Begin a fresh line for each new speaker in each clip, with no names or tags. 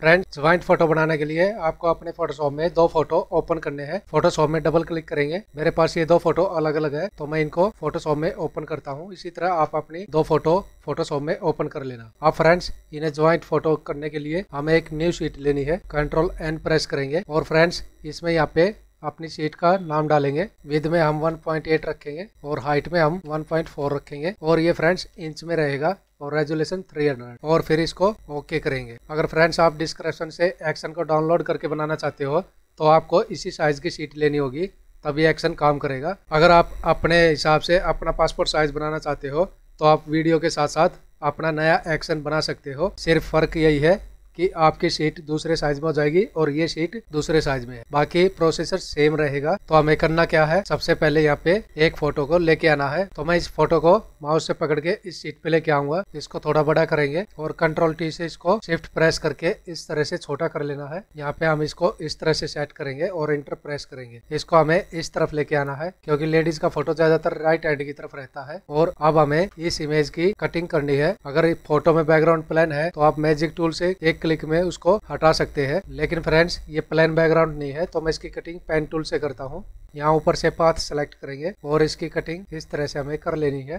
friends joint photo बनाने के लिए आपको अपने फोटोशॉप में दो फोटो ओपन करने हैं फोटोशॉप में डबल क्लिक करेंगे मेरे पास ये दो फोटो अलग अलग है तो मैं इनको फोटोशॉप में ओपन करता हूँ इसी तरह आप अपनी दो फोटो फोटोशॉप में ओपन कर लेना आप फ्रेंड्स इन्हें ज्वाइंट फोटो करने के लिए हमें एक न्यू शीट लेनी है कंट्रोल एंड प्रेस करेंगे और फ्रेंड्स इसमें यहाँ पे अपनी सीट का नाम डालेंगे विद में हम 1.8 रखेंगे और हाइट में हम 1.4 रखेंगे और ये फ्रेंड्स इंच में रहेगा और रेजुलेशन 300 और फिर इसको ओके करेंगे अगर फ्रेंड्स आप डिस्क्रिप्शन से एक्शन को डाउनलोड करके बनाना चाहते हो तो आपको इसी साइज़ की सीट लेनी होगी तभी एक्शन काम करेगा अगर आप अपने हिसाब से अपना पासपोर्ट साइज़ बनाना चाहते हो तो आप वीडियो के साथ साथ अपना नया एक्शन बना सकते हो सिर्फ फ़र्क यही है कि आपकी सीट दूसरे साइज में हो जाएगी और ये सीट दूसरे साइज में है बाकी प्रोसेसर सेम रहेगा तो हमें करना क्या है सबसे पहले यहाँ पे एक फोटो को लेके आना है तो मैं इस फोटो को माउस से पकड़ के इस सीट पे लेके आऊंगा इसको थोड़ा बड़ा करेंगे और कंट्रोल टी से इसको शिफ्ट प्रेस करके इस तरह से छोटा कर लेना है यहाँ पे हम इसको इस तरह से सेट करेंगे और इंटर प्रेस करेंगे इसको हमें इस तरफ लेके आना है क्योंकि लेडीज का फोटो ज्यादातर राइट हैंड की तरफ रहता है और अब हमें इस इमेज की कटिंग करनी है अगर फोटो में बैकग्राउंड प्लान है तो आप मैजिक टूल से एक क्लिक में उसको हटा सकते हैं लेकिन फ्रेंड्स ये प्लेन बैकग्राउंड नहीं है तो मैं इसकी कटिंग पेन टूल से करता हूँ यहाँ ऊपर से पाथ सेलेक्ट करेंगे और इसकी कटिंग इस तरह से हमें कर लेनी है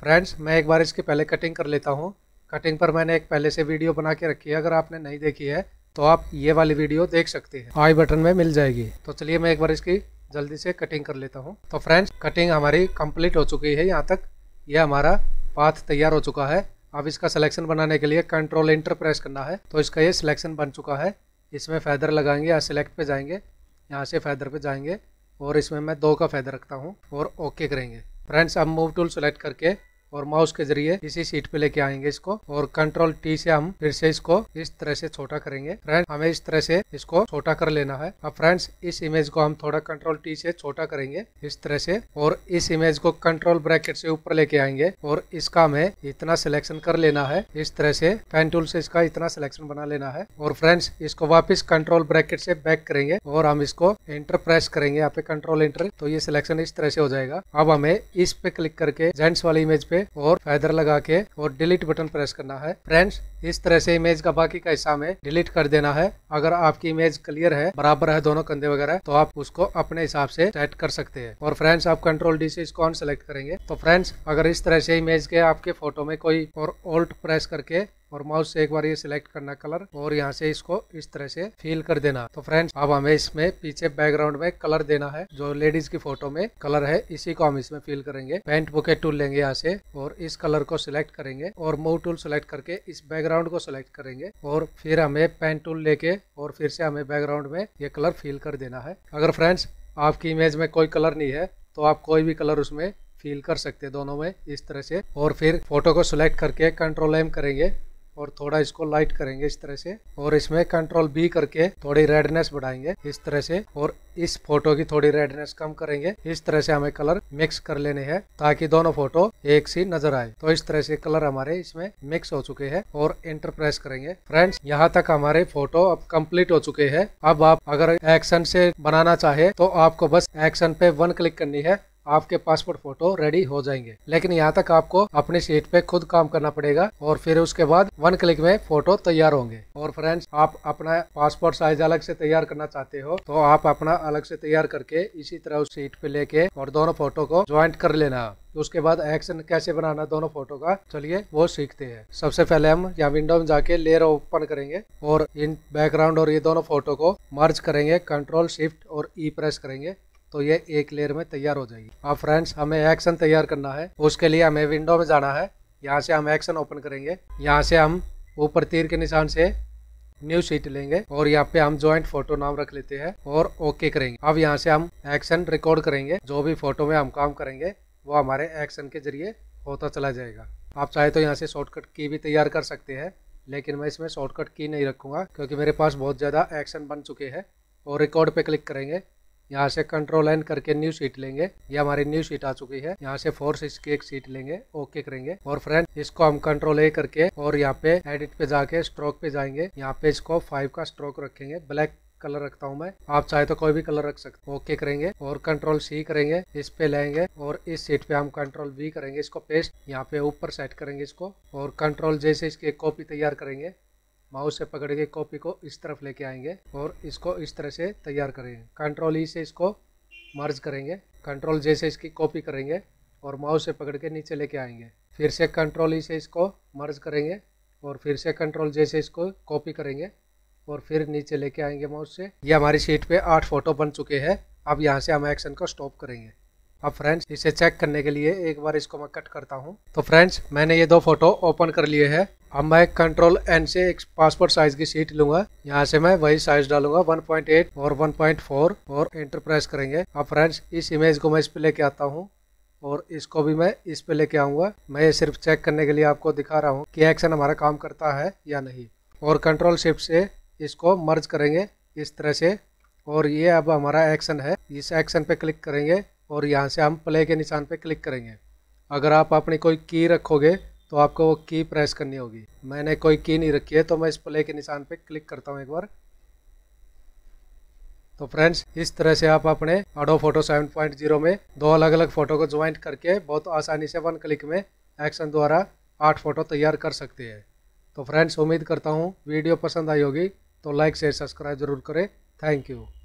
फ्रेंड्स मैं एक बार इसकी पहले कटिंग कर लेता हूँ कटिंग पर मैंने एक पहले से वीडियो बना के रखी है अगर आपने नहीं देखी है तो आप ये वाली वीडियो देख सकते हैं आई बटन में मिल जाएगी तो चलिए मैं एक बार इसकी जल्दी से कटिंग कर लेता हूँ तो फ्रेंड्स कटिंग हमारी कंप्लीट हो चुकी है यहाँ तक ये यह हमारा पाथ तैयार हो चुका है अब इसका सिलेक्शन बनाने के लिए कंट्रोल इंटर प्रेस करना है तो इसका ये सिलेक्शन बन चुका है इसमें फैदर लगाएंगे या सिलेक्ट पे जाएंगे यहाँ से फैदर पे जाएंगे और इसमें मैं दो का फैदर रखता हूँ और ओके करेंगे फ्रेंड्स अब मूव टूल सेलेक्ट करके और माउस के जरिए इसी सीट पे लेके आएंगे इसको और कंट्रोल टी से हम फिर से इसको इस तरह से छोटा करेंगे फ्रेंड हमें इस तरह से इसको छोटा कर लेना है अब फ्रेंड्स इस इमेज को हम थोड़ा कंट्रोल टी से छोटा करेंगे इस तरह से और इस इमेज को कंट्रोल ब्रैकेट से ऊपर लेके आएंगे और इसका हमें इतना सिलेक्शन कर लेना है इस तरह से पेन टूल से इसका इतना सिलेक्शन बना लेना है और फ्रेंड्स इसको वापिस कंट्रोल ब्रैकेट से बैक करेंगे और हम इसको एंटर प्रेस करेंगे यहाँ पे कंट्रोल एंटर तो ये सिलेक्शन इस तरह से हो जाएगा अब हमें इस पे क्लिक करके जेंट्स वाली इमेज पे और फैदर लगा के और डिलीट बटन प्रेस करना है फ्रेंड्स इस तरह से इमेज का बाकी का हिस्सा में डिलीट कर देना है अगर आपकी इमेज क्लियर है बराबर है दोनों कंधे वगैरह तो आप उसको अपने हिसाब से सेट कर सकते हैं और फ्रेंड्स आप कंट्रोल डी से इसको ऑन सेलेक्ट करेंगे तो फ्रेंड्स अगर इस तरह से इमेज के आपके फोटो में कोई और ओल्ट प्रेस करके और माउस से एक बार ये सिलेक्ट करना कलर और यहाँ से इसको इस तरह से फील कर देना तो फ्रेंड्स अब हमें इसमें पीछे बैकग्राउंड में कलर देना है जो लेडीज की फोटो में कलर है इसी को हम इसमें फील करेंगे पेंट बुके टूल लेंगे यहाँ से और इस कलर को सिलेक्ट करेंगे और मूव टूल सिलेक्ट करके इस बैकग्राउंड को सिलेक्ट करेंगे और फिर हमें पेंट टूल लेके और फिर से हमें बैकग्राउंड में ये कलर फील कर देना है अगर फ्रेंड्स आपकी इमेज में कोई कलर नहीं है तो आप कोई भी कलर उसमें फील कर सकते हैं दोनों में इस तरह से और फिर फोटो को सिलेक्ट करके कंट्रोल एम करेंगे और थोड़ा इसको लाइट करेंगे इस तरह से और इसमें कंट्रोल बी करके थोड़ी रेडनेस बढ़ाएंगे इस तरह से और इस फोटो की थोड़ी रेडनेस कम करेंगे इस तरह से हमें कलर मिक्स कर लेने हैं ताकि दोनों फोटो एक सी नजर आए तो इस तरह से कलर हमारे इसमें मिक्स हो चुके हैं और इंटर प्रेस करेंगे फ्रेंड्स यहाँ तक हमारे फोटो अब कंप्लीट हो चुके हैं अब आप अगर एक्शन से बनाना चाहे तो आपको बस एक्शन पे वन क्लिक करनी है आपके पासपोर्ट फोटो रेडी हो जाएंगे लेकिन यहाँ तक आपको अपनी सीट पे खुद काम करना पड़ेगा और फिर उसके बाद वन क्लिक में फोटो तैयार होंगे और फ्रेंड्स आप अपना पासपोर्ट साइज अलग से तैयार करना चाहते हो तो आप अपना अलग से तैयार करके इसी तरह उस सीट पे लेके और दोनों फोटो को ज्वाइंट कर लेना तो उसके बाद एक्शन कैसे बनाना दोनों फोटो का चलिए वो सीखते हैं सबसे पहले हम यहाँ विंडो में जाके लेयर ओपन करेंगे और इन बैकग्राउंड और ये दोनों फोटो को मर्ज करेंगे कंट्रोल शिफ्ट और ई e प्रेस करेंगे तो ये एक लेयर में तैयार हो जाएगी अब फ्रेंड्स हमें एक्शन तैयार करना है उसके लिए हमें विंडो में जाना है यहाँ से हम एक्शन ओपन करेंगे यहाँ से हम ऊपर तीर के निशान से न्यू शीट लेंगे और यहाँ पे हम ज्वाइंट फोटो नाम रख लेते हैं और ओके करेंगे अब यहाँ से हम एक्शन रिकॉर्ड करेंगे जो भी फोटो में हम काम करेंगे वो हमारे एक्शन के जरिए होता चला जाएगा आप चाहे तो यहाँ से शॉर्टकट की भी तैयार कर सकते हैं लेकिन मैं इसमें शॉर्टकट की नहीं रखूँगा क्योंकि मेरे पास बहुत ज़्यादा एक्शन बन चुके हैं और रिकॉर्ड पे क्लिक करेंगे यहाँ से कंट्रोल एन करके न्यू सीट लेंगे ये हमारी न्यू सीट आ चुकी है यहाँ से फोर सिक्स की एक सीट लेंगे ओके करेंगे और फ्रेंड इसको हम कंट्रोल ए करके और यहाँ पे एडिट पे जाके स्ट्रोक पे जाएंगे यहाँ पे इसको फाइव का स्ट्रोक रखेंगे ब्लैक कलर रखता हूँ मैं आप चाहे तो कोई भी कलर रख सकते ओके करेंगे और कंट्रोल सी करेंगे इस पे लेंगे और इस सीट पे हम कंट्रोल वी करेंगे इसको पेस्ट यहाँ पे ऊपर सेट करेंगे इसको और कंट्रोल जैसे इसकी कॉपी तैयार करेंगे माउस से पकड़ के कॉपी को इस तरफ लेके आएंगे और इसको इस तरह से तैयार करेंगे कंट्रोल ई e से इसको मर्ज करेंगे कंट्रोल जे से इसकी कॉपी करेंगे और माउस से पकड़ के नीचे लेके आएंगे फिर से कंट्रोल ई e से इसको मर्ज करेंगे और फिर से कंट्रोल जे से इसको कॉपी करेंगे और फिर नीचे लेके आएंगे माउस से ये हमारी शीट पे आठ फोटो बन चुके हैं अब यहाँ से हम एक्शन को स्टॉप करेंगे अब फ्रेंड्स इसे चेक करने के लिए एक बार इसको मैं कट करता हूँ तो फ्रेंड्स मैंने ये दो फोटो ओपन कर लिए हैं अब मैं कंट्रोल एन से एक पासपोर्ट साइज की सीट लूंगा यहाँ से मैं वही साइज डालूंगा 1.8 और 1.4 और एंटर प्रेस करेंगे अब फ्रेंड्स इस इमेज को मैं इस पे लेके आता हूँ और इसको भी मैं इस पे लेके आऊंगा मैं ये सिर्फ चेक करने के लिए आपको दिखा रहा हूँ कि एक्शन हमारा काम करता है या नहीं और कंट्रोल शिफ्ट से इसको मर्ज करेंगे इस तरह से और ये अब हमारा एक्शन है इस एक्शन पे क्लिक करेंगे और यहाँ से हम प्ले के निशान पे क्लिक करेंगे अगर आप अपनी कोई की रखोगे तो आपको वो की प्रेस करनी होगी मैंने कोई की नहीं रखी है तो मैं इस प्ले के निशान पे क्लिक करता हूँ एक बार तो फ्रेंड्स इस तरह से आप अपने ऑडो फोटो 7.0 में दो अलग अलग फ़ोटो को ज्वाइंट करके बहुत आसानी से वन क्लिक में एक्शन द्वारा आठ फ़ोटो तैयार कर सकते हैं तो फ्रेंड्स उम्मीद करता हूँ वीडियो पसंद आई होगी तो लाइक शेयर सब्सक्राइब जरूर करें थैंक यू